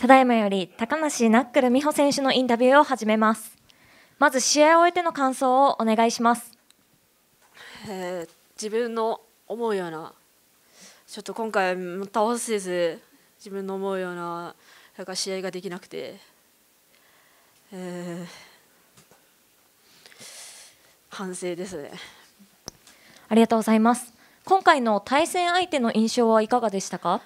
ただいまより高梨ナックル美穂選手のインタビューを始めますまず試合を終えての感想をお願いします、えー、自分の思うようなちょっと今回も倒せず自分の思うようななんか試合ができなくて、えー、反省ですねありがとうございます今回の対戦相手の印象はいかがでしたか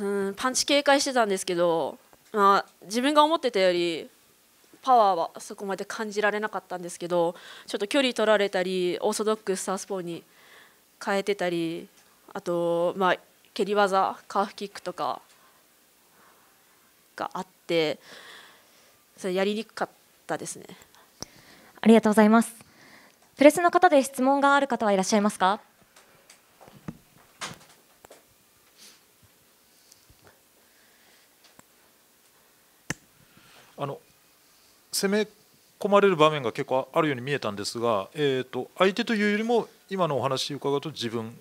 うんパンチ警戒してたんですけど、まあ、自分が思ってたよりパワーはそこまで感じられなかったんですけどちょっと距離取られたりオーソドックスサウスポーに変えてたりあと、まあ、蹴り技カーフキックとかがあってそれやりにくかったですね。ありがとうございます。プレスの方で質問がある方はいらっしゃいますか。あの攻め込まれる場面が結構あるように見えたんですが、えーと、相手というよりも今のお話伺うと自分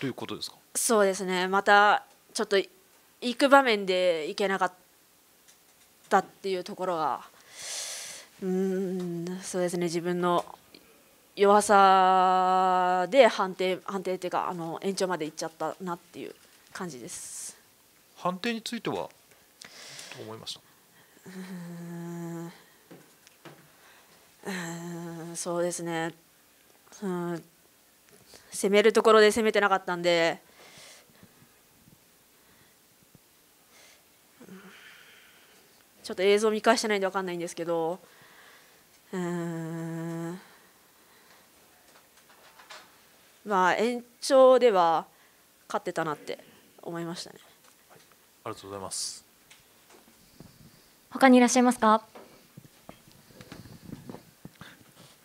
ということですかそうですねまたちょっと行く場面で行けなかったっていうところがうんそうですね自分の弱さで判定判定っていうかあの延長まで行っちゃったなっていう感じです判定については思いましたうんそうですね、うん、攻めるところで攻めてなかったんで、ちょっと映像見返してないんで分かんないんですけど、うん、まあ、延長では勝ってたなって思いましたね。ありがとうございます。他にいらっしゃいますか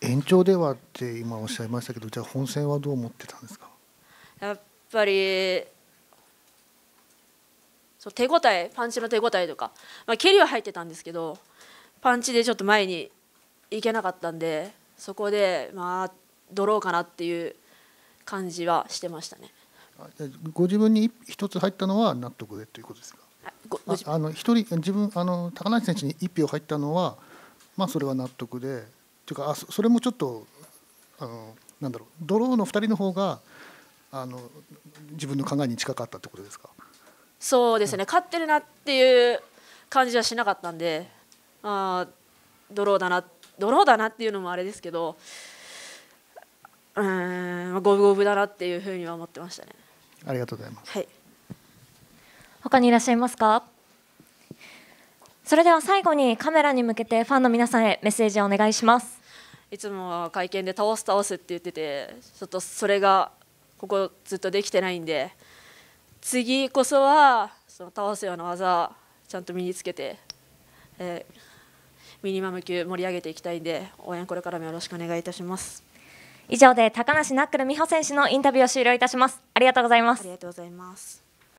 延長ではって今おっしゃいましたけどじゃあ本戦はどう思ってたんですかやっぱりそう手応えパンチの手応えとか、まあ、蹴りは入ってたんですけどパンチでちょっと前に行けなかったんでそこでまあドローかなっていう感じはしてましたね。ご自分に一つ入ったのは納得でということですか。あの一人自分あの高梨選手に1票入ったのは、まあ、それは納得でというかあそれもちょっとあのなんだろうドローの2人の方があの自分の考えに近かったってことですかそうですね、うん、勝ってるなっていう感じはしなかったんであドローだなドローだなっていうのもあれですけどうん五分五分だなっていうふうには思ってましたね。ありがとうございます、はい他にいらっしゃいますかそれでは最後にカメラに向けてファンの皆さんへメッセージをお願いしますいつもは会見で倒す倒すって言っててちょっとそれがここずっとできてないんで次こそはその倒すような技ちゃんと身につけて、えー、ミニマム級盛り上げていきたいんで応援これからもよろしくお願いいたします以上で高梨ナックル美穂選手のインタビューを終了いたしますありがとうございますありがとうございます